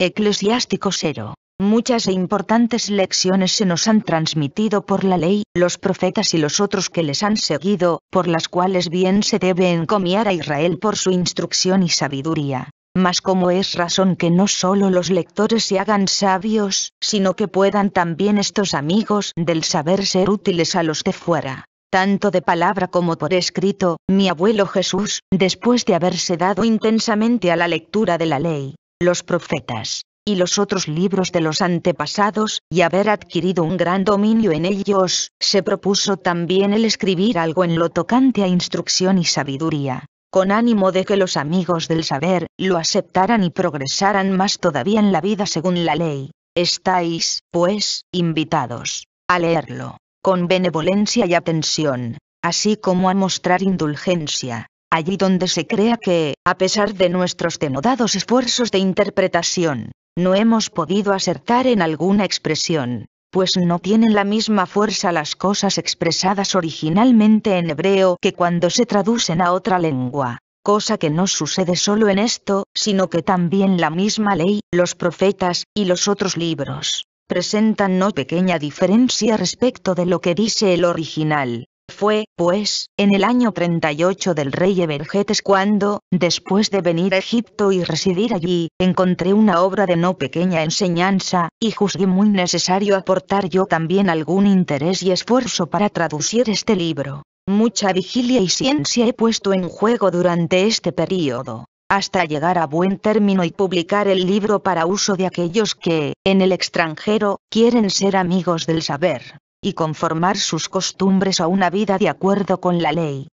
Eclesiástico 0. Muchas e importantes lecciones se nos han transmitido por la ley, los profetas y los otros que les han seguido, por las cuales bien se debe encomiar a Israel por su instrucción y sabiduría. Mas como es razón que no solo los lectores se hagan sabios, sino que puedan también estos amigos del saber ser útiles a los de fuera tanto de palabra como por escrito, mi abuelo Jesús, después de haberse dado intensamente a la lectura de la ley, los profetas, y los otros libros de los antepasados, y haber adquirido un gran dominio en ellos, se propuso también el escribir algo en lo tocante a instrucción y sabiduría, con ánimo de que los amigos del saber lo aceptaran y progresaran más todavía en la vida según la ley. Estáis, pues, invitados a leerlo, con benevolencia y atención, así como a mostrar indulgencia, allí donde se crea que, a pesar de nuestros denodados esfuerzos de interpretación, no hemos podido acertar en alguna expresión, pues no tienen la misma fuerza las cosas expresadas originalmente en hebreo que cuando se traducen a otra lengua, cosa que no sucede solo en esto, sino que también la misma ley, los profetas, y los otros libros, presentan no pequeña diferencia respecto de lo que dice el original. Fue, pues, en el año 38 del rey Evergetes cuando, después de venir a Egipto y residir allí, encontré una obra de no pequeña enseñanza, y juzgué muy necesario aportar yo también algún interés y esfuerzo para traducir este libro. Mucha vigilia y ciencia he puesto en juego durante este período hasta llegar a buen término y publicar el libro para uso de aquellos que, en el extranjero, quieren ser amigos del saber y conformar sus costumbres a una vida de acuerdo con la ley.